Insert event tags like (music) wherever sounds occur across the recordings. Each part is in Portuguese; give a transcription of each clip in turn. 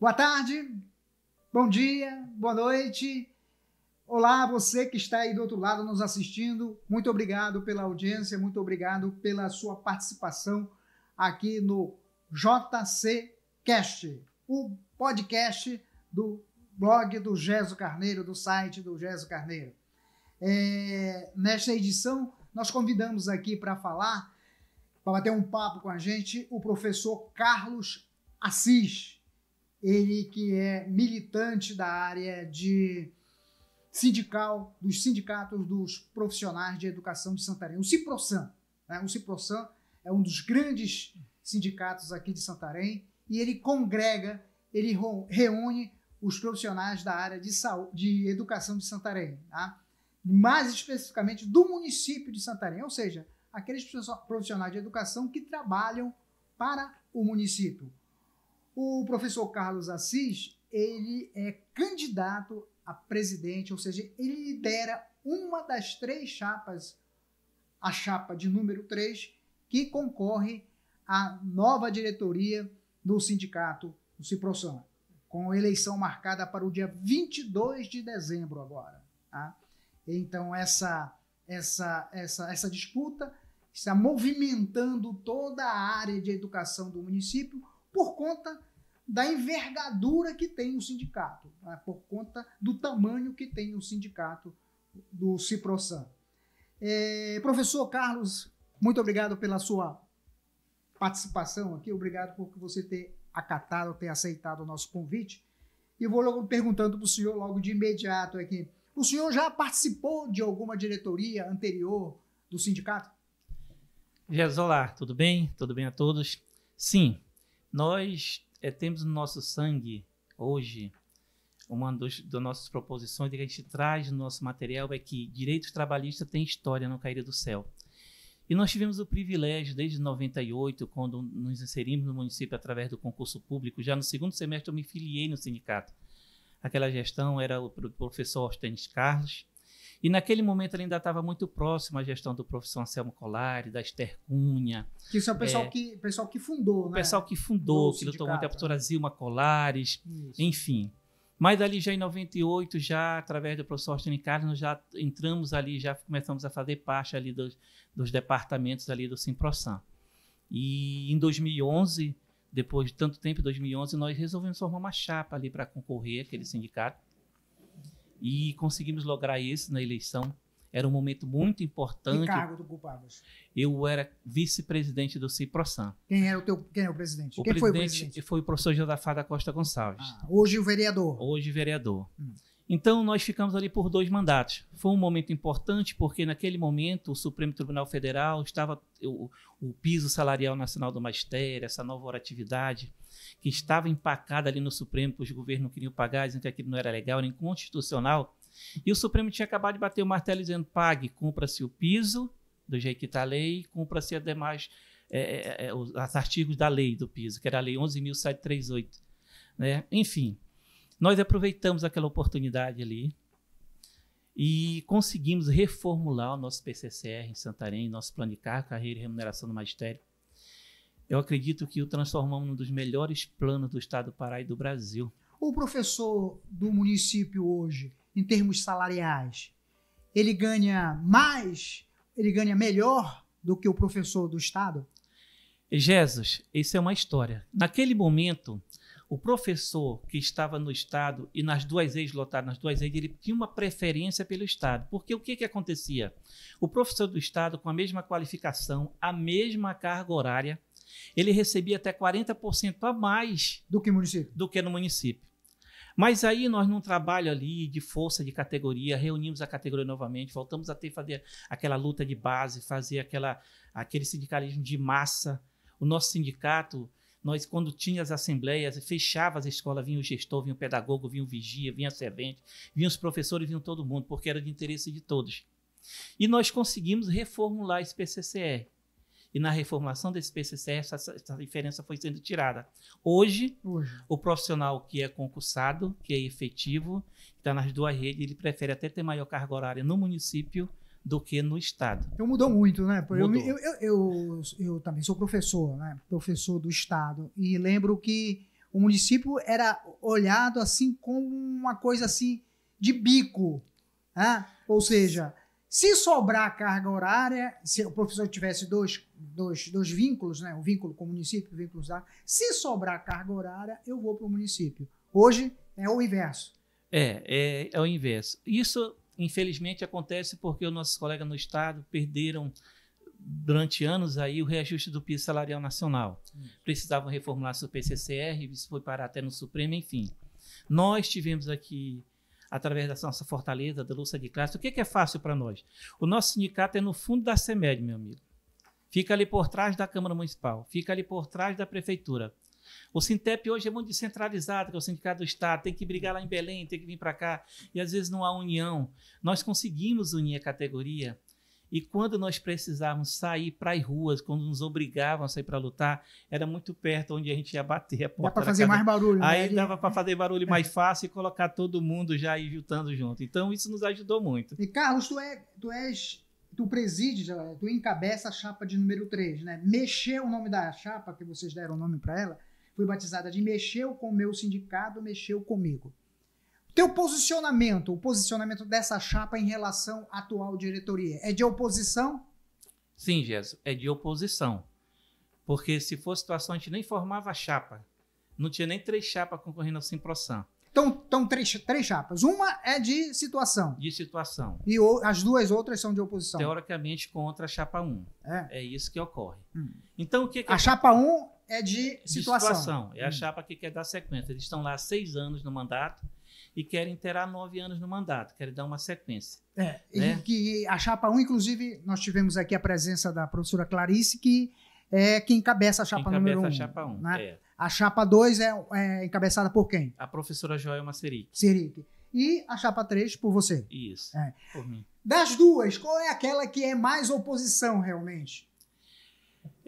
Boa tarde, bom dia, boa noite. Olá, você que está aí do outro lado nos assistindo. Muito obrigado pela audiência, muito obrigado pela sua participação aqui no JC Cast, o podcast do blog do Geso Carneiro, do site do Geso Carneiro. É, nesta edição, nós convidamos aqui para falar, para bater um papo com a gente, o professor Carlos Assis ele que é militante da área de sindical, dos sindicatos dos profissionais de educação de Santarém, o CIPROSAN. Né? O CIPROSAN é um dos grandes sindicatos aqui de Santarém e ele congrega, ele reúne os profissionais da área de, saúde, de educação de Santarém, tá? mais especificamente do município de Santarém, ou seja, aqueles profissionais de educação que trabalham para o município. O professor Carlos Assis, ele é candidato a presidente, ou seja, ele lidera uma das três chapas, a chapa de número 3, que concorre à nova diretoria do sindicato do Ciprosan, com eleição marcada para o dia 22 de dezembro agora. Tá? Então essa essa essa essa disputa está movimentando toda a área de educação do município por conta da envergadura que tem o sindicato, né, por conta do tamanho que tem o sindicato do Ciprosan. É, professor Carlos, muito obrigado pela sua participação aqui, obrigado por você ter acatado, ter aceitado o nosso convite. E vou logo perguntando para o senhor logo de imediato aqui. O senhor já participou de alguma diretoria anterior do sindicato? Jesus olá, tudo bem? Tudo bem a todos? Sim, nós é, temos no nosso sangue hoje uma dos, das nossas proposições que a gente traz no nosso material é que direitos trabalhistas têm história não caída do céu. E nós tivemos o privilégio, desde 98, quando nos inserimos no município através do concurso público, já no segundo semestre eu me filiei no sindicato. Aquela gestão era o professor ostens Carlos, e naquele momento ele ainda estava muito próximo à gestão do professor Anselmo Colari, da Esther Cunha. Que isso é o pessoal, é, que, pessoal que fundou, né? O pessoal que fundou, que lutou muito, a professora né? Zilma Colares, isso. enfim. Mas ali já em 98, já através do professor Austin Carlos, nós já entramos ali, já começamos a fazer parte ali dos, dos departamentos ali do Simprosan. E em 2011, depois de tanto tempo, 2011, nós resolvemos formar uma chapa ali para concorrer aquele sindicato e conseguimos lograr isso na eleição. Era um momento muito importante. Que cargo tu ocupavas? Eu era vice-presidente do CIPROSAN. Quem era o teu, quem era o presidente? O quem presidente foi o presidente? Foi o professor Josafá da Costa Gonçalves. Ah, hoje o vereador. Hoje vereador. Hum. Então, nós ficamos ali por dois mandatos. Foi um momento importante, porque naquele momento o Supremo Tribunal Federal estava. O, o piso salarial nacional do magistério, essa nova oratividade, que estava empacada ali no Supremo, porque os governos queriam pagar, dizendo que aquilo não era legal, era inconstitucional. E o Supremo tinha acabado de bater o martelo dizendo: pague, cumpra se o piso, do jeito que está a lei, cumpra se as demais. É, é, é os artigos da lei do piso, que era a Lei 11.738. Né? Enfim, nós aproveitamos aquela oportunidade ali e conseguimos reformular o nosso PCCR em Santarém, nosso Planicar, Carreira e Remuneração do Magistério. Eu acredito que o transformamos num dos melhores planos do Estado do Pará e do Brasil. O professor do município hoje, em termos salariais, ele ganha mais, ele ganha melhor do que o professor do Estado? Jesus, isso é uma história. Naquele momento, o professor que estava no Estado e nas duas vezes lotado, nas duas vezes, ele tinha uma preferência pelo Estado. Porque o que, que acontecia? O professor do Estado, com a mesma qualificação, a mesma carga horária, ele recebia até 40% a mais do que, município. do que no município. Mas aí nós num trabalho ali de força de categoria, reunimos a categoria novamente, voltamos a ter fazer aquela luta de base, fazer aquela, aquele sindicalismo de massa. O nosso sindicato, nós, quando tinha as assembleias, fechava as escolas, vinha o gestor, vinha o pedagogo, vinha o vigia, vinha a servente, vinha os professores, vinha todo mundo, porque era de interesse de todos. E nós conseguimos reformular esse PCCR. E na reformulação desse PCCR, essa, essa diferença foi sendo tirada. Hoje, Hoje, o profissional que é concursado, que é efetivo, está nas duas redes, ele prefere até ter maior carga horária no município do que no Estado. Então mudou muito, né? Mudou. Eu, eu, eu, eu, também sou professor, né? Professor do Estado. E lembro que o município era olhado assim como uma coisa assim de bico. Né? Ou seja, se sobrar carga horária, se o professor tivesse dois, dois, dois vínculos, né? um vínculo com o município, um vínculo da. Se sobrar carga horária, eu vou para o município. Hoje é o inverso. É, é, é o inverso. Isso infelizmente acontece porque os nossos colegas no Estado perderam durante anos aí o reajuste do piso salarial nacional. Precisavam reformular seu PCCR, isso foi parar até no Supremo, enfim. Nós tivemos aqui, através da nossa fortaleza, da luta de classe, o que é, que é fácil para nós? O nosso sindicato é no fundo da CEMED, meu amigo. Fica ali por trás da Câmara Municipal, fica ali por trás da Prefeitura, o Sintep hoje é muito descentralizado, que é o Sindicato do Estado, tem que brigar lá em Belém, tem que vir para cá, e às vezes não há união. Nós conseguimos unir a categoria, e quando nós precisávamos sair para as ruas, quando nos obrigavam a sair para lutar, era muito perto onde a gente ia bater a porta. Dá para fazer cada... mais barulho. Né? Aí né? dava para fazer barulho (laughs) é. mais fácil e colocar todo mundo já aí juntando junto. Então isso nos ajudou muito. E Carlos, tu, é, tu és. Tu preside, eh, tu encabeça a chapa de número 3, né? Mexer o nome da chapa, que vocês deram o nome para ela, fui batizada de mexeu com o meu sindicato, mexeu comigo. teu posicionamento, o posicionamento dessa chapa em relação à atual diretoria, é de oposição? Sim, Jesus, é de oposição. Porque se fosse situação, a gente nem formava chapa. Não tinha nem três chapas concorrendo ao Simprosan. Então, então três, três chapas. Uma é de situação. De situação. E o, as duas outras são de oposição. Teoricamente contra a chapa 1. É, é isso que ocorre. Hum. Então o que, que A chapa 1 é de situação. De situação. É a hum. chapa que quer dar sequência. Eles estão lá há seis anos no mandato e querem interar nove anos no mandato, querem dar uma sequência. É, né? e que a chapa 1, inclusive, nós tivemos aqui a presença da professora Clarice, que é quem encabeça a chapa quem número 1. Um, a chapa 1, um, né? é. A chapa 2 é, é, encabeçada por quem? A professora Joelma Seric. Seric. E a chapa 3 por você. Isso. É. Por mim. Das duas, qual é aquela que é mais oposição realmente?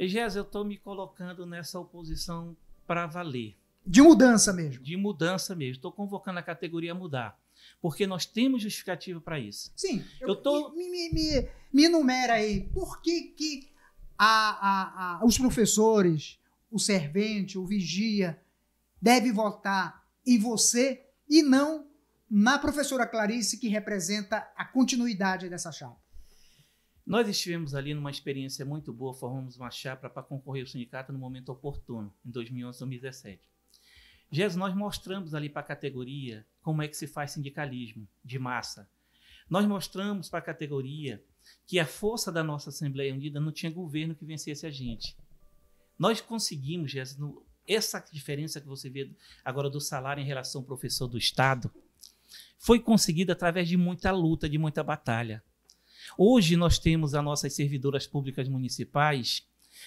Egésio, eu estou me colocando nessa oposição para valer. De mudança mesmo. De mudança mesmo. Estou convocando a categoria a mudar. Porque nós temos justificativa para isso. Sim. Eu, eu tô... me, me, me, me enumera aí. Por que, que a, a, a, os professores, o servente, o vigia, deve votar em você e não na professora Clarice, que representa a continuidade dessa chapa? Nós estivemos ali numa experiência muito boa, formamos uma chapa para concorrer ao sindicato no momento oportuno, em 2011, 2017. Jesus, nós mostramos ali para a categoria como é que se faz sindicalismo de massa. Nós mostramos para a categoria que a força da nossa Assembleia Unida não tinha governo que vencesse a gente. Nós conseguimos, Jesus, no, essa diferença que você vê agora do salário em relação ao professor do Estado foi conseguida através de muita luta, de muita batalha. Hoje nós temos as nossas servidoras públicas municipais.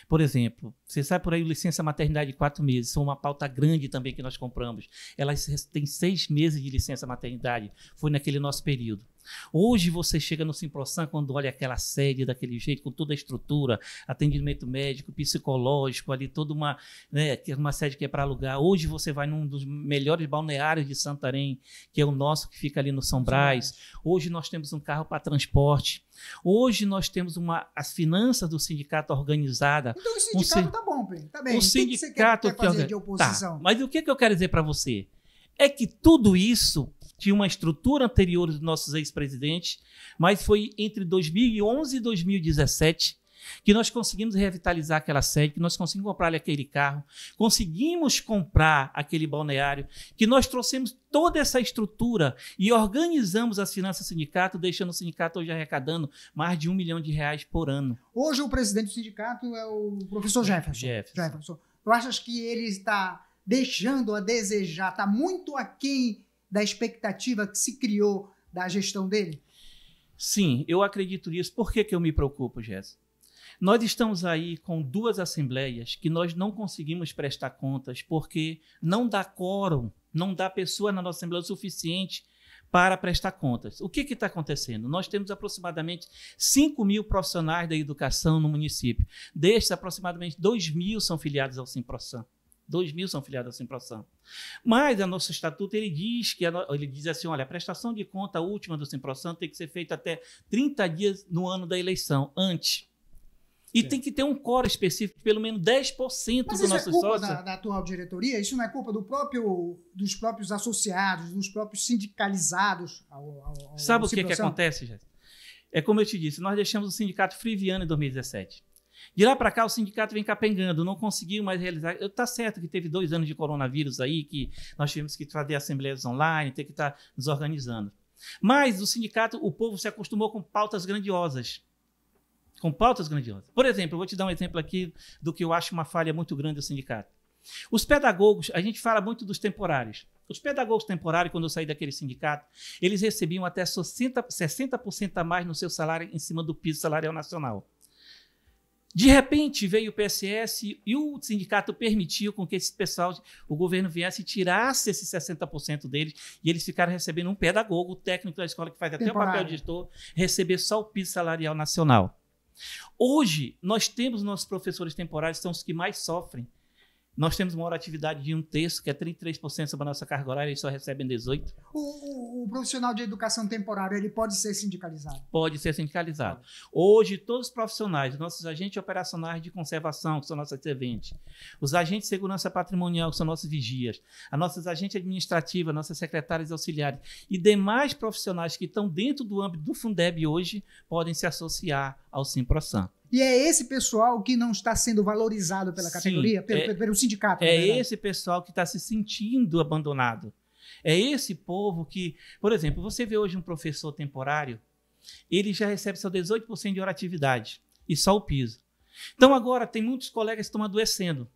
Por exemplo, você sai por aí licença maternidade de quatro meses, são uma pauta grande também que nós compramos. Elas têm seis meses de licença maternidade, foi naquele nosso período. Hoje você chega no Simprosan quando olha aquela sede daquele jeito, com toda a estrutura, atendimento médico, psicológico, ali toda uma, né, é uma sede que é para alugar. Hoje você vai num dos melhores balneários de Santarém, que é o nosso, que fica ali no São Brás. Hoje nós temos um carro para transporte. Hoje nós temos uma, as finanças do sindicato organizada. Então o sindicato está tá bom, Pedro. Tá bem. O, sindicato que, que você quer, quer fazer de tá, oposição? Tá, mas o que, que eu quero dizer para você? É que tudo isso tinha uma estrutura anterior dos nossos ex-presidentes, mas foi entre 2011 e 2017 que nós conseguimos revitalizar aquela sede, que nós conseguimos comprar aquele carro, conseguimos comprar aquele balneário, que nós trouxemos toda essa estrutura e organizamos as finanças do sindicato, deixando o sindicato hoje arrecadando mais de um milhão de reais por ano. Hoje o presidente do sindicato é o professor Jefferson. Jefferson. Jefferson. Tu achas que ele está deixando a desejar, está muito aquém da expectativa que se criou da gestão dele? Sim, eu acredito nisso. Por que, que eu me preocupo, Jéssica? Nós estamos aí com duas assembleias que nós não conseguimos prestar contas porque não dá quórum, não dá pessoa na nossa assembleia o suficiente para prestar contas. O que está acontecendo? Nós temos aproximadamente 5 mil profissionais da educação no município. Destes, aproximadamente 2 mil são filiados ao SimProSan. 2 mil são filiados à Simproção. Mas o nosso estatuto ele diz que ele diz assim: olha, a prestação de conta última do Simproção tem que ser feita até 30 dias no ano da eleição, antes. E Sim. tem que ter um coro específico, pelo menos 10% Mas do é nosso sócio. é culpa da, da, atual diretoria? Isso não é culpa do próprio, dos próprios associados, dos próprios sindicalizados ao, ao, ao Sabe o que, que acontece, Jéssica? É como eu te disse, nós deixamos o sindicato friviano em 2017. De lá para cá, o sindicato vem capengando, não conseguiu mais realizar. Está certo que teve dois anos de coronavírus aí, que nós tivemos que fazer assembleias online, ter que estar tá nos organizando. Mas o sindicato, o povo se acostumou com pautas grandiosas. Com pautas grandiosas. Por exemplo, eu vou te dar um exemplo aqui do que eu acho uma falha muito grande do sindicato. Os pedagogos, a gente fala muito dos temporários. Os pedagogos temporários, quando eu saí daquele sindicato, eles recebiam até 60%, a mais no seu salário em cima do piso salarial nacional. De repente veio o PSS e o sindicato permitiu com que esse pessoal, o governo viesse e tirasse esses 60% deles e eles ficaram recebendo um pedagogo, o técnico da escola que faz até o papel de editor, receber só o piso salarial nacional. Hoje, nós temos nossos professores temporários, são os que mais sofrem nós temos uma oratividade de um terço, que é 33% sobre a nossa carga horária, e só recebem 18%. O, o, o, profissional de educação temporária, ele pode ser sindicalizado? Pode ser sindicalizado. Hoje, todos os profissionais, nossos agentes operacionais de conservação, que são nossos serventes, os agentes de segurança patrimonial, que são nossos vigias, as nossas agentes administrativas, nossas secretárias auxiliares e demais profissionais que estão dentro do âmbito do Fundeb hoje, podem se associar ao Simprosan. E é esse pessoal que não está sendo valorizado pela categoria, pelo, é, pelo, sindicato. É esse pessoal que está se sentindo abandonado. É esse povo que, por exemplo, você vê hoje um professor temporário, ele já recebe seu 18% de oratividade e só o piso. Então agora tem muitos colegas que estão adoecendo.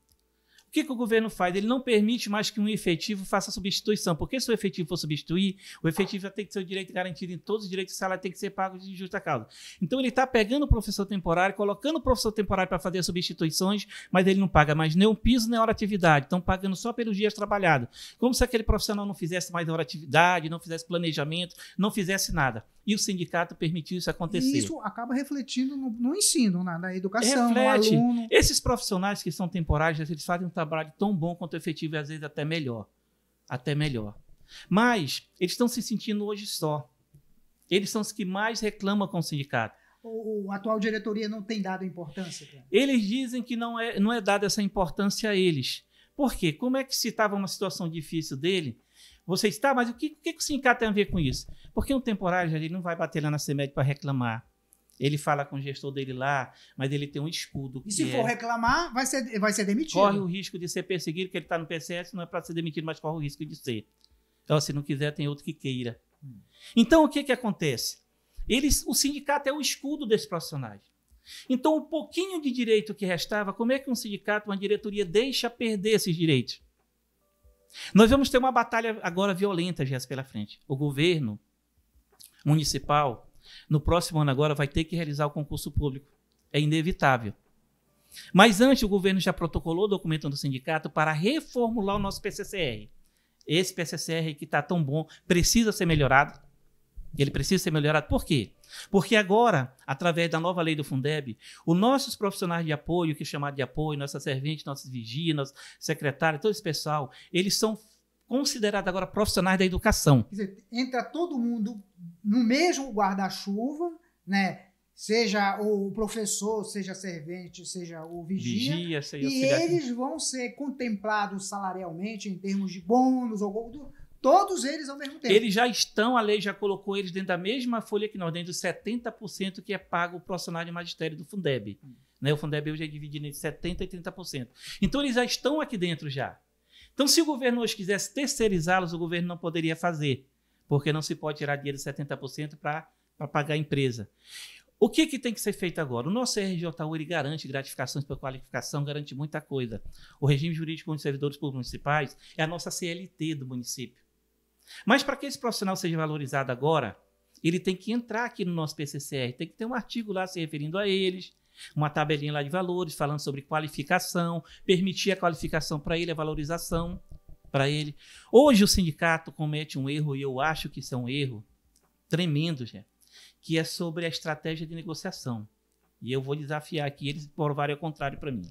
O que, que o governo faz? Ele não permite mais que um efetivo faça substituição, porque se o efetivo for substituir, o efetivo já tem que ser o direito garantido em todos os direitos de salário, tem que ser pago de justa causa. Então ele está pegando o professor temporário, colocando o professor temporário para fazer substituições, mas ele não paga mais nem o piso nem a atividade, estão pagando só pelos dias trabalhados. Como se aquele profissional não fizesse mais hora atividade, não fizesse planejamento, não fizesse nada. E o sindicato permitiu isso acontecer. E isso acaba refletindo no, no ensino, na, na educação, Reflete. no aluno. Esses profissionais que são temporários, eles fazem um trabalho tão bom quanto efetivo e às vezes até melhor. Até melhor. Mas eles estão se sentindo hoje só. Eles são os que mais reclamam com o sindicato. O, atual diretoria não tem dado importância? Cara. Eles dizem que não é, não é dada essa importância a eles. Por quê? Como é que se estava uma situação difícil dele? Você está, mas o que, o que o sindicato tem a ver com isso? Porque um temporário ele não vai bater lá na CEMED para reclamar. Ele fala com o gestor dele lá, mas ele tem um escudo. E se for é reclamar, vai ser, vai ser demitido. Corre o risco de ser perseguido, porque ele está no PCS, não é para ser demitido, mas corre o risco de ser. Então, se não quiser, tem outro que queira. Então, o que, que acontece? Eles, o sindicato é o escudo desse profissionais. Então, o um pouquinho de direito que restava, como é que um sindicato, uma diretoria, deixa perder esses direitos? Nós vamos ter uma batalha agora violenta, Jéssica, pela frente. O governo municipal no próximo ano agora vai ter que realizar o concurso público. É inevitável. Mas antes o governo já protocolou o documento do sindicato para reformular o nosso PCCR. Esse PCCR que está tão bom precisa ser melhorado. Ele precisa ser melhorado. Por quê? Porque agora, através da nova lei do Fundeb, os nossos profissionais de apoio, que é chamado de apoio, nossas serventes, nossos vigias, secretários, todo esse pessoal, eles são considerados agora profissionais da educação. Quer dizer, entra todo mundo no mesmo guarda-chuva, né? Seja o professor, seja servente, seja o vigia. vigia seja e eles vão ser contemplados salarialmente em termos de bônus ou todos eles ao mesmo tempo. Eles já estão, a lei já colocou eles dentro da mesma folha que nós, dentro dos 70% que é pago o profissional de magistério do Fundeb. Hum. Né? O Fundeb hoje é dividido entre 70% e 30%. Então eles já estão aqui dentro já. Então, se o governo hoje quisesse terceirizá-los, o governo não poderia fazer, porque não se pode tirar dinheiro de 70% para pagar a empresa. O que, que tem que ser feito agora? O nosso RJU ele garante gratificações por qualificação, garante muita coisa. O regime jurídico dos servidores públicos municipais é a nossa CLT do município. Mas para que esse profissional seja valorizado agora, ele tem que entrar aqui no nosso PCCR, tem que ter um artigo lá se referindo a eles, uma tabelinha lá de valores, falando sobre qualificação, permitir a qualificação para ele, a valorização para ele. Hoje o sindicato comete um erro, e eu acho que isso é um erro tremendo, já, que é sobre a estratégia de negociação. E eu vou desafiar aqui eles provarem o contrário para mim.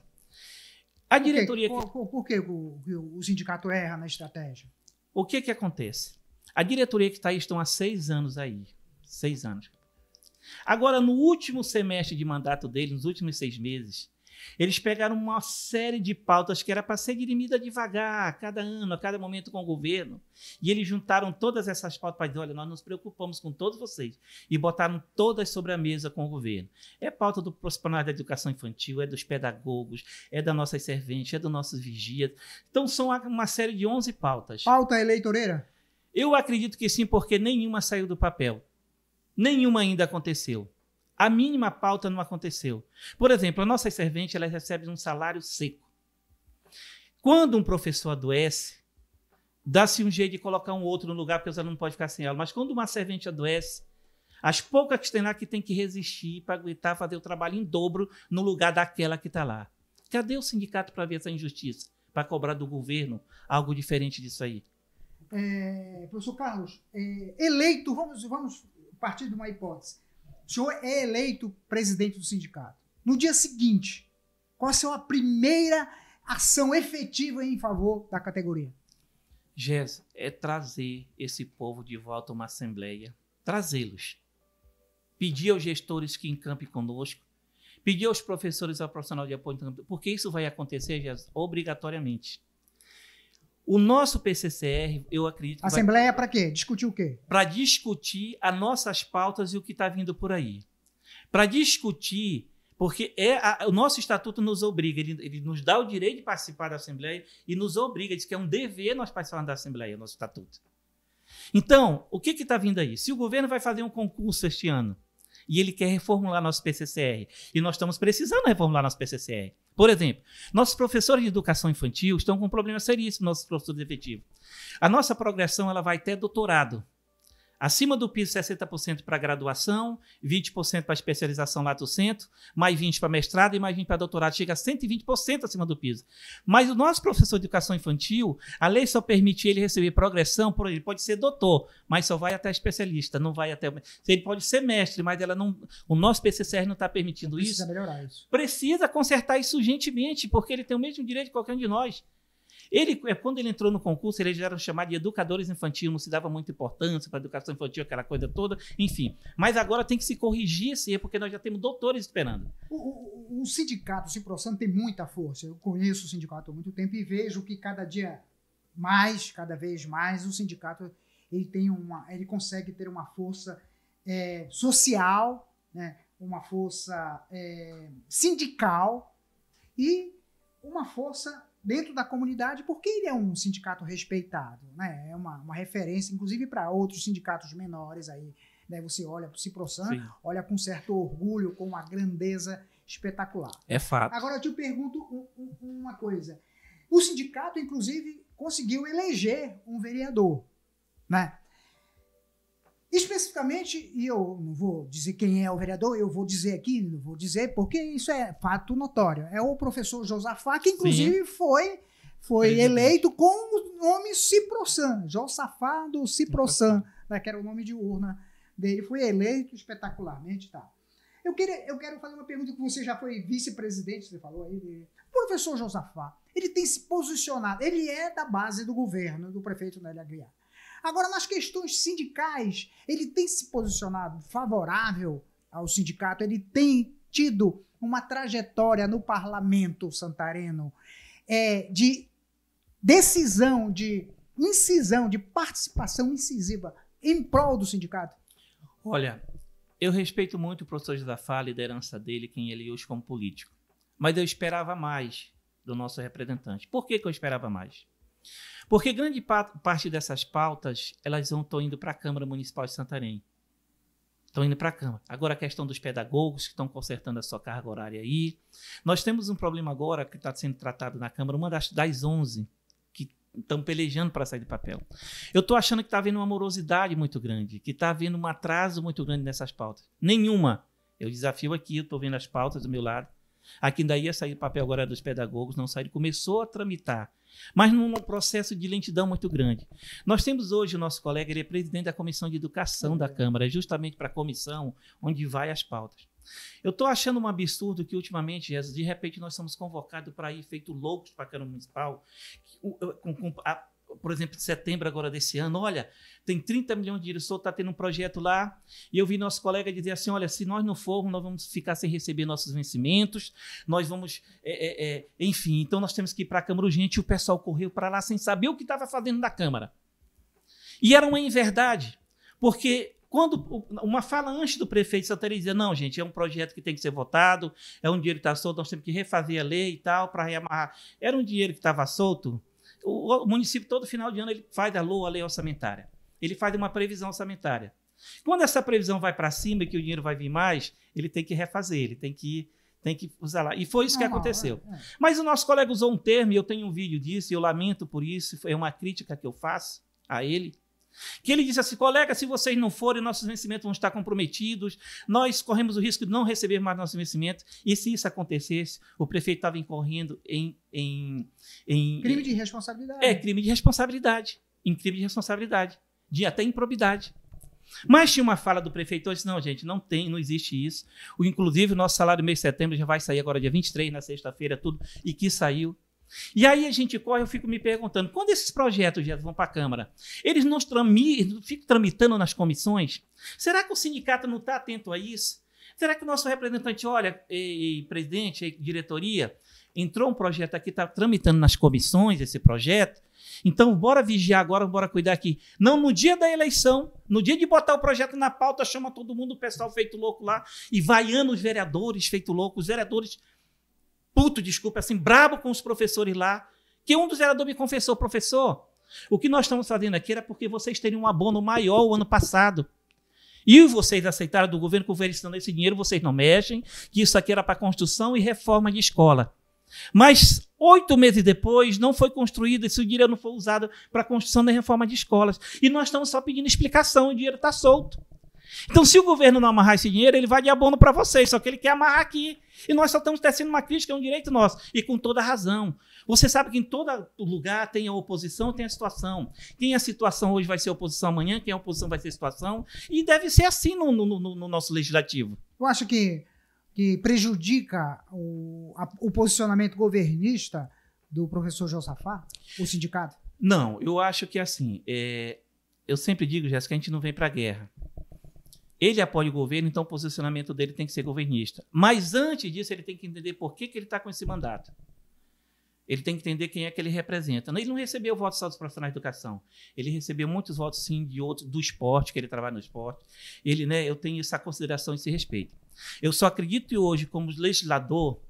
A diretoria. Por, que, por, por que o, o, sindicato erra na estratégia? O que que acontece? A diretoria que está aí estão há seis anos aí. Seis anos. Agora, no último semestre de mandato dele, nos últimos seis meses, eles pegaram uma série de pautas que era para ser dirimida devagar, a cada ano, a cada momento com o governo. E eles juntaram todas essas pautas para dizer: olha, nós nos preocupamos com todos vocês. E botaram todas sobre a mesa com o governo. É pauta do profissional da educação infantil, é dos pedagogos, é da nossa servente, é dos nossos vigias. Então, são uma série de 11 pautas. Pauta eleitoreira? Eu acredito que sim, porque nenhuma saiu do papel. Nenhuma ainda aconteceu. A mínima pauta não aconteceu. Por exemplo, a nossa servente ela recebe um salário seco. Quando um professor adoece, dá-se um jeito de colocar um outro no lugar, porque os alunos não podem ficar sem ela. Mas quando uma servente adoece, as poucas que tem lá que tem que resistir para aguentar fazer o trabalho em dobro no lugar daquela que está lá. Cadê o sindicato para ver essa injustiça? Para cobrar do governo algo diferente disso aí? É, professor Carlos, é, eleito, vamos, vamos partir de uma hipótese. O senhor é eleito presidente do sindicato. No dia seguinte, qual será a primeira ação efetiva em favor da categoria? Gés, é trazer esse povo de volta a uma assembleia, trazê-los. Pedir aos gestores que encampem conosco, pedir aos professores ao profissional de apoio, porque isso vai acontecer, Gés, obrigatoriamente. O nosso PCCR, eu acredito. Assembleia vai... para quê? Discutir o quê? Para discutir as nossas pautas e o que está vindo por aí. Para discutir, porque é a, o nosso estatuto nos obriga, ele, ele, nos dá o direito de participar da Assembleia e nos obriga, diz que é um dever nós participarmos da Assembleia, o nosso estatuto. Então, o que está vindo aí? Se o governo vai fazer um concurso este ano e ele quer reformular nosso PCCR, e nós estamos precisando reformular nosso PCCR, por exemplo, nossos professores de educação infantil estão com um problema seríssimo, nossos professores efetivos. A nossa progressão ela vai até doutorado acima do piso 60% para graduação, 20% para especialização lá do centro, mais 20% para mestrado e mais 20% para doutorado, chega a 120% acima do piso. Mas o nosso professor de educação infantil, a lei só permite ele receber progressão, por ele pode ser doutor, mas só vai até especialista, não vai até... Ele pode ser mestre, mas ela não, o nosso PCCR não está permitindo precisa isso. Precisa melhorar isso. Precisa consertar isso urgentemente, porque ele tem o mesmo direito de qualquer um de nós. Ele, é, quando ele entrou no concurso, eles eram chamados de educadores infantis, não se dava muita importância para a educação infantil, aquela coisa toda, enfim. Mas agora tem que se corrigir esse erro, porque nós já temos doutores esperando. O, o, o sindicato, se processando, tem muita força. Eu conheço o sindicato há muito tempo e vejo que cada dia mais, cada vez mais, o sindicato ele tem uma, ele consegue ter uma força é, social, né? uma força é, sindical e uma força dentro da comunidade, porque ele é um sindicato respeitado, né? É uma, uma referência, inclusive, para outros sindicatos menores aí. Né? Você olha para o Ciproçan, olha com certo orgulho, com uma grandeza espetacular. É fato. Agora eu te pergunto um, um, uma coisa. O sindicato, inclusive, conseguiu eleger um vereador, né? Especificamente, e eu não vou dizer quem é o vereador, eu vou dizer aqui, não vou dizer, porque isso é fato notório. É o professor Josafá, que inclusive Sim. foi foi eleito com o nome Ciprosan, Josafá do Ciprosan, né, que era o nome de urna dele, foi eleito espetacularmente tá. Eu, queria, eu quero fazer uma pergunta que você já foi vice-presidente, você falou aí. Dele. Né? O professor Josafá, ele tem se posicionado, ele é da base do governo do prefeito Nélio Aguiar. Agora, nas questões sindicais, ele tem se posicionado favorável ao sindicato, ele tem tido uma trajetória no parlamento santareno é, de decisão, de incisão, de participação incisiva em prol do sindicato? Olha, eu respeito muito o professor José Fá, a liderança dele, quem ele hoje como político. Mas eu esperava mais do nosso representante. Por que, que eu esperava mais? Porque grande parte dessas pautas, elas estão indo para a Câmara Municipal de Santarém. Estão indo para a Câmara. Agora a questão dos pedagogos que estão consertando a sua carga horária aí. Nós temos um problema agora que está sendo tratado na Câmara, uma das, das 11 que estão pelejando para sair de papel. Eu estou achando que está havendo uma morosidade muito grande, que está havendo um atraso muito grande nessas pautas. Nenhuma. Eu desafio aqui, eu estou vendo as pautas do meu lado, Aqui ainda ia sair do papel agora dos pedagogos, não saiu, começou a tramitar, mas num processo de lentidão muito grande. Nós temos hoje o nosso colega, ele é presidente da Comissão de Educação da Câmara, é justamente para a comissão onde vai as pautas. Eu estou achando um absurdo que ultimamente, Jesus, de repente nós somos convocados para ir feito loucos para a Câmara Municipal, com, com, a, por exemplo, de setembro agora desse ano, olha, tem 30 milhões de euros, está tendo um projeto lá, e eu vi nosso colega dizer assim, olha, se nós não formos, nós vamos ficar sem receber nossos vencimentos, nós vamos, é, é, é, enfim, então nós temos que ir para a Câmara urgente, e o pessoal correu para lá sem saber o que estava fazendo da Câmara. E era uma inverdade, porque quando uma fala antes do prefeito Santa dizia, não, gente, é um projeto que tem que ser votado, é um dinheiro que está solto, nós temos que refazer a lei e tal para reamarrar. Era um dinheiro que estava solto o, município todo final de ano ele faz a lua, a lei orçamentária. Ele faz uma previsão orçamentária. Quando essa previsão vai para cima e que o dinheiro vai vir mais, ele tem que refazer, ele tem que tem que usar lá. E foi isso que ah, aconteceu. É. Mas o nosso colega usou um termo, e eu tenho um vídeo disso, e eu lamento por isso, é uma crítica que eu faço a ele, que ele disse assim: colega, se vocês não forem, nossos vencimentos vão estar comprometidos, nós corremos o risco de não receber mais nossos vencimentos. E se isso acontecesse, o prefeito estava incorrendo em, em, em. Crime de responsabilidade. É, crime de responsabilidade. Em crime de responsabilidade. De até improbidade. Mas tinha uma fala do prefeito hoje, não, gente, não tem, não existe isso. O, inclusive, o nosso salário mês de setembro já vai sair agora, dia 23, na sexta-feira, tudo, e que saiu. E aí a gente corre, eu fico me perguntando, quando esses projetos já vão para a Câmara, eles não tramitam, ficam tramitando nas comissões? Será que o sindicato não está atento a isso? Será que o nosso representante, olha, ei, presidente, ei, diretoria, entrou um projeto aqui, está tramitando nas comissões esse projeto? Então, bora vigiar agora, bora cuidar aqui. Não no dia da eleição, no dia de botar o projeto na pauta, chama todo mundo, o pessoal feito louco lá, e vaiando os vereadores feito louco, os vereadores puto, desculpa, assim, brabo com os professores lá, que um dos zeladores me confessou, professor, o que nós estamos fazendo aqui era porque vocês teriam um abono maior o ano passado. E vocês aceitaram do governo conversando esse dinheiro, vocês não mexem, que isso aqui era para construção e reforma de escola. Mas oito meses depois não foi construído, esse dinheiro não foi usado para construção e reforma de escolas. E nós estamos só pedindo explicação, o dinheiro está solto. Então, se o governo não amarrar esse dinheiro, ele vai de abono para vocês, só que ele quer amarrar aqui. E nós só estamos tecendo uma crítica, é um direito nosso, e com toda razão. Você sabe que em todo lugar tem a oposição, tem a situação. Quem é a situação hoje vai ser oposição amanhã, quem é a oposição vai ser situação. E deve ser assim no, no, no, no nosso legislativo. Eu acho que, que prejudica o, a, o posicionamento governista do professor Josafá, o sindicato? Não, eu acho que é assim, é, eu sempre digo, Jéssica, que a gente não vem para a guerra. Ele é apoia o governo, então o posicionamento dele tem que ser governista. Mas antes disso, ele tem que entender por que, que ele está com esse mandato. Ele tem que entender quem é que ele representa. Ele não recebeu votos só dos profissionais de educação. Ele recebeu muitos votos, sim, de outros, do esporte, que ele trabalha no esporte. Ele, né, eu tenho essa consideração e esse respeito. Eu só acredito que hoje, como legislador,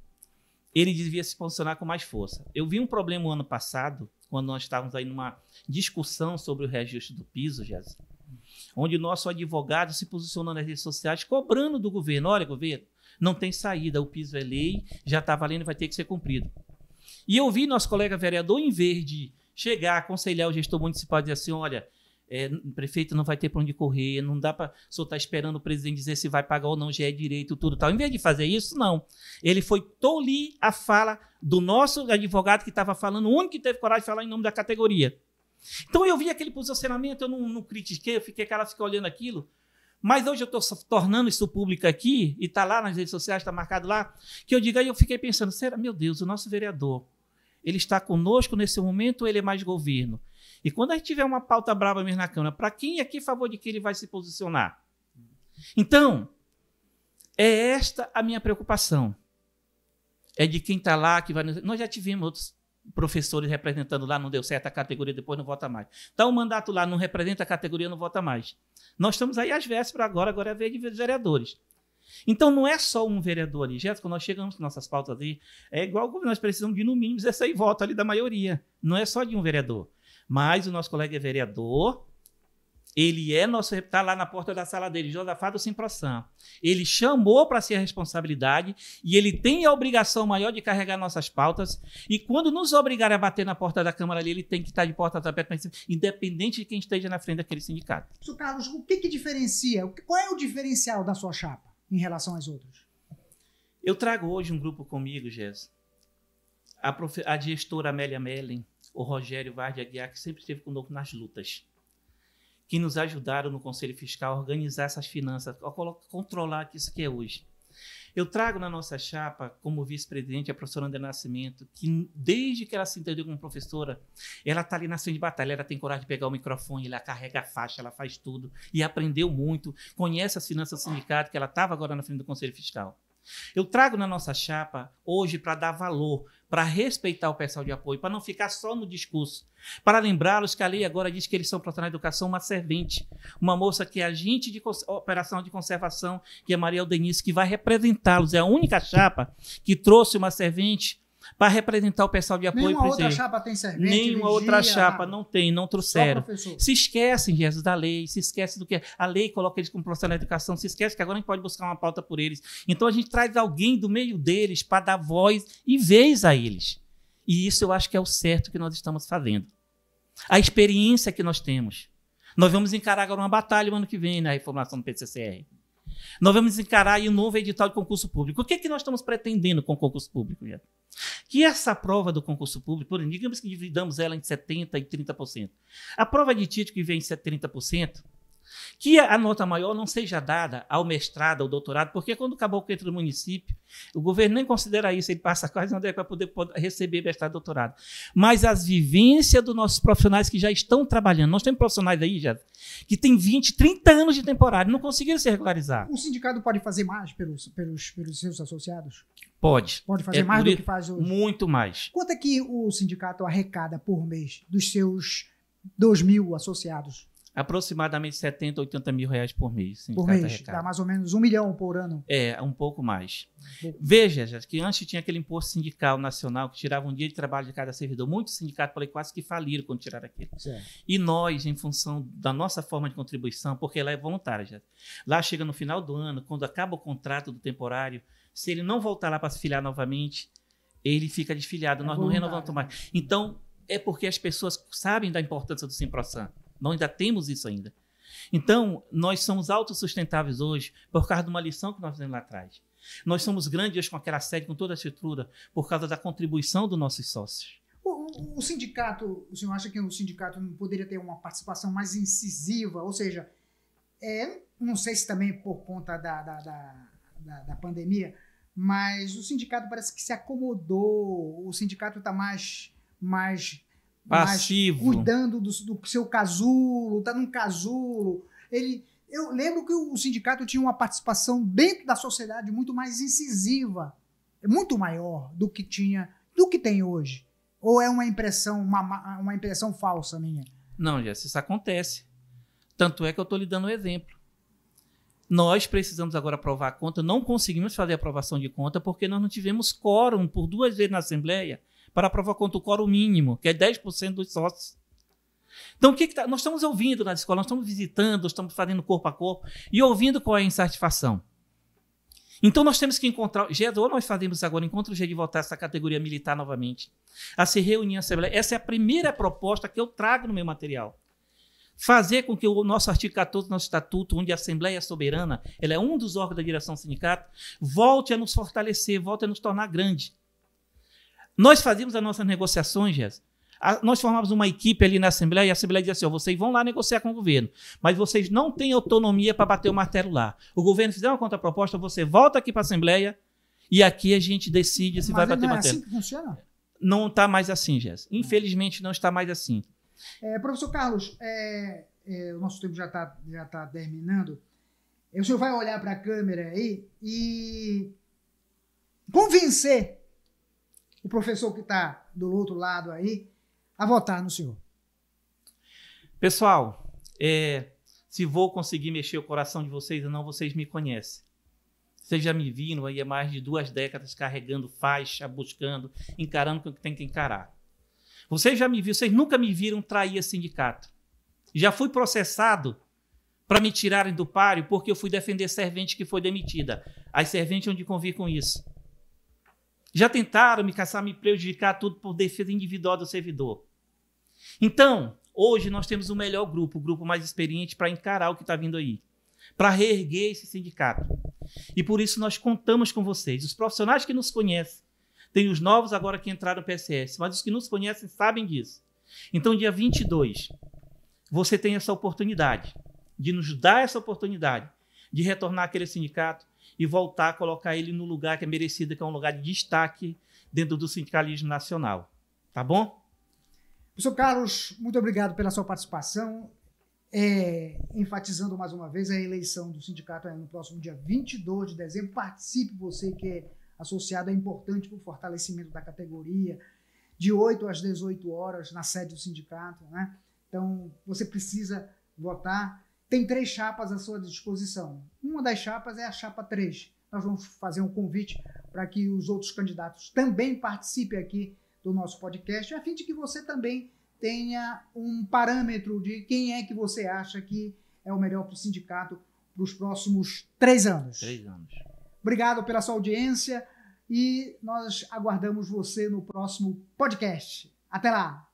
ele devia se posicionar com mais força. Eu vi um problema no ano passado, quando nós estávamos aí numa discussão sobre o reajuste do piso, Jesus onde o nosso advogado se posicionou nas redes sociais cobrando do governo: olha, governo, não tem saída, o piso é lei, já está valendo, vai ter que ser cumprido. E eu vi nosso colega vereador, em vez de chegar, aconselhar o gestor municipal e dizer assim: olha, é, prefeito não vai ter para onde correr, não dá para só estar tá esperando o presidente dizer se vai pagar ou não, já é direito, tudo tal. Em vez de fazer isso, não. Ele foi tolir a fala do nosso advogado que estava falando, o único que teve coragem de falar em nome da categoria. Então eu vi aquele posicionamento, eu não, não critiquei, eu fiquei, cara, fiquei olhando aquilo. Mas hoje eu estou tornando isso público aqui, e está lá nas redes sociais, está marcado lá, que eu digo, aí eu fiquei pensando, será, meu Deus, o nosso vereador, ele está conosco nesse momento ou ele é mais governo? E quando a gente tiver uma pauta brava mesmo na Câmara, para quem é que favor de que ele vai se posicionar? Então, é esta a minha preocupação. É de quem está lá que vai. Nós já tivemos outros professores representando lá, não deu certo a categoria, depois não vota mais. então o mandato lá, não representa a categoria, não vota mais. Nós estamos aí às vésperas agora, agora é a vez de vereadores. Então não é só um vereador ali. Jéssica, nós chegamos com nossas pautas ali, é igual nós precisamos de no mínimo 16 votos ali da maioria. Não é só de um vereador. Mas o nosso colega é vereador, ele é nosso, está lá na porta da sala dele, Josafado sem proção. Ele chamou para si a responsabilidade e ele tem a obrigação maior de carregar nossas pautas. E quando nos obrigar a bater na porta da Câmara ali, ele tem que estar tá de porta aberta, independente de quem esteja na frente daquele sindicato. Sr. Carlos, o que, que diferencia? Qual é o diferencial da sua chapa em relação às outras? Eu trago hoje um grupo comigo, Jess. A, prof... a gestora Amélia Mellen, o Rogério Vardi Aguiar, que sempre esteve conosco nas lutas que nos ajudaram no Conselho Fiscal a organizar essas finanças, a controlar isso que é hoje. Eu trago na nossa chapa, como vice-presidente, a professora André Nascimento, que desde que ela se entendeu como professora, ela está ali na de batalha, ela tem coragem de pegar o microfone, ela carrega a faixa, ela faz tudo e aprendeu muito, conhece as finanças do sindicato, que ela estava agora na frente do Conselho Fiscal. Eu trago na nossa chapa hoje para dar valor para respeitar o pessoal de apoio, para não ficar só no discurso, para lembrá-los que a lei agora diz que eles são profissionais de educação, uma servente, uma moça que é agente de operação de conservação, que é Maria Aldenice, que vai representá-los. É a única chapa que trouxe uma servente para representar o pessoal de apoio. Nenhuma outra chapa tem servente. Nenhuma outra chapa, não tem, não trouxeram. Se esquecem, Jesus, da lei, se esquecem do que é. a lei coloca eles como profissional da educação, se esquece que agora a gente pode buscar uma pauta por eles. Então a gente traz alguém do meio deles para dar voz e vez a eles. E isso eu acho que é o certo que nós estamos fazendo. A experiência que nós temos. Nós vamos encarar agora uma batalha no ano que vem na reformação do PCCR. Nós vamos encarar aí um novo edital de concurso público. O que, é que nós estamos pretendendo com o concurso público, Que essa prova do concurso público, por digamos que dividamos ela em 70% e 30%. A prova de título que vem em 70%, que a nota maior não seja dada ao mestrado, ao doutorado, porque quando o caboclo entra no município, o governo nem considera isso, ele passa quase onde é para poder receber mestrado, doutorado. Mas as vivências dos nossos profissionais que já estão trabalhando, nós temos profissionais aí já que tem 20, 30 anos de temporário, não conseguiram se regularizar. O sindicato pode fazer mais pelos, pelos, pelos seus associados? Pode. Pode fazer é, mais do que faz hoje? Muito mais. Quanto é que o sindicato arrecada por mês dos seus 2 mil associados? Aproximadamente 70, 80 mil reais por mês. Por mês, dá mais ou menos um milhão por ano. É, um pouco mais. Veja, já que antes tinha aquele imposto sindical nacional que tirava um dia de trabalho de cada servidor. Muitos sindicatos, falei, quase que faliram quando tiraram aquilo. Certo. E nós, em função da nossa forma de contribuição, porque ela é voluntária, já. lá chega no final do ano, quando acaba o contrato do temporário, se ele não voltar lá para se filiar novamente, ele fica desfiliado, é nós voluntário. não renovamos mais. Então, é porque as pessoas sabem da importância do Simprossan. Nós ainda temos isso ainda. Então, nós somos autossustentáveis hoje por causa de uma lição que nós fizemos lá atrás. Nós somos grandes hoje com aquela sede, com toda a estrutura, por causa da contribuição dos nossos sócios. O, o, o sindicato, o senhor acha que o sindicato não poderia ter uma participação mais incisiva? Ou seja, é, não sei se também por conta da, da, da, da, da pandemia, mas o sindicato parece que se acomodou, o sindicato está mais, mais Passivo. cuidando do, do, seu casulo, tá num casulo. Ele, eu lembro que o sindicato tinha uma participação dentro da sociedade muito mais incisiva, muito maior do que tinha, do que tem hoje. Ou é uma impressão, uma, uma impressão falsa minha? Não, Jess, isso acontece. Tanto é que eu estou lhe dando um exemplo. Nós precisamos agora aprovar a conta, não conseguimos fazer a aprovação de conta porque nós não tivemos quórum por duas vezes na Assembleia para aprovar contra o coro mínimo, que é 10% dos sócios. Então, o que, que tá? nós estamos ouvindo na escola, nós estamos visitando, estamos fazendo corpo a corpo e ouvindo qual é a insatisfação. Então, nós temos que encontrar. Gedo, ou nós fazemos agora encontro de votar essa categoria militar novamente, a se reunir a Assembleia. Essa é a primeira proposta que eu trago no meu material. Fazer com que o nosso artigo 14 do nosso estatuto, onde a Assembleia é soberana, ela é um dos órgãos da direção do sindicato, volte a nos fortalecer, volte a nos tornar grande. Nós fazíamos as nossas negociações, Jéssica. A, nós formávamos uma equipe ali na Assembleia e a Assembleia dizia assim: ó, vocês vão lá negociar com o governo, mas vocês não têm autonomia para bater o martelo lá. O governo fizer uma contraproposta, você volta aqui para a Assembleia e aqui a gente decide se mas vai bater o martelo. não É assim que funciona? Não está mais assim, Jéssica. Infelizmente não está mais assim. É, professor Carlos, é, é, o nosso tempo já está já tá terminando. O senhor vai olhar para a câmera aí e convencer o professor que está do outro lado aí, a votar no senhor. Pessoal, é, se vou conseguir mexer o coração de vocês ou não, vocês me conhecem. Vocês já me viram aí há mais de duas décadas carregando faixa, buscando, encarando o que tem que encarar. Vocês já me viram, vocês nunca me viram trair a sindicato. Já fui processado para me tirarem do páreo porque eu fui defender servente que foi demitida. As serventes onde convir com isso. Já tentaram me caçar, me prejudicar, tudo por defesa individual do servidor. Então, hoje nós temos o melhor grupo, o grupo mais experiente para encarar o que está vindo aí, para reerguer esse sindicato. E por isso nós contamos com vocês. Os profissionais que nos conhecem, tem os novos agora que entraram no PSS, mas os que nos conhecem sabem disso. Então, dia 22, você tem essa oportunidade de nos dar essa oportunidade de retornar àquele sindicato e voltar a colocar ele no lugar que é merecido, que é um lugar de destaque dentro do sindicalismo nacional. Tá bom? Professor Carlos, muito obrigado pela sua participação. É, enfatizando mais uma vez a eleição do sindicato no próximo dia 22 de dezembro. Participe você que é associado, é importante para o fortalecimento da categoria, de 8 às 18 horas na sede do sindicato. Né? Então, você precisa votar tem três chapas à sua disposição. Uma das chapas é a chapa 3. Nós vamos fazer um convite para que os outros candidatos também participem aqui do nosso podcast, a fim de que você também tenha um parâmetro de quem é que você acha que é o melhor para o sindicato para os próximos três anos. Três anos. Obrigado pela sua audiência e nós aguardamos você no próximo podcast. Até lá!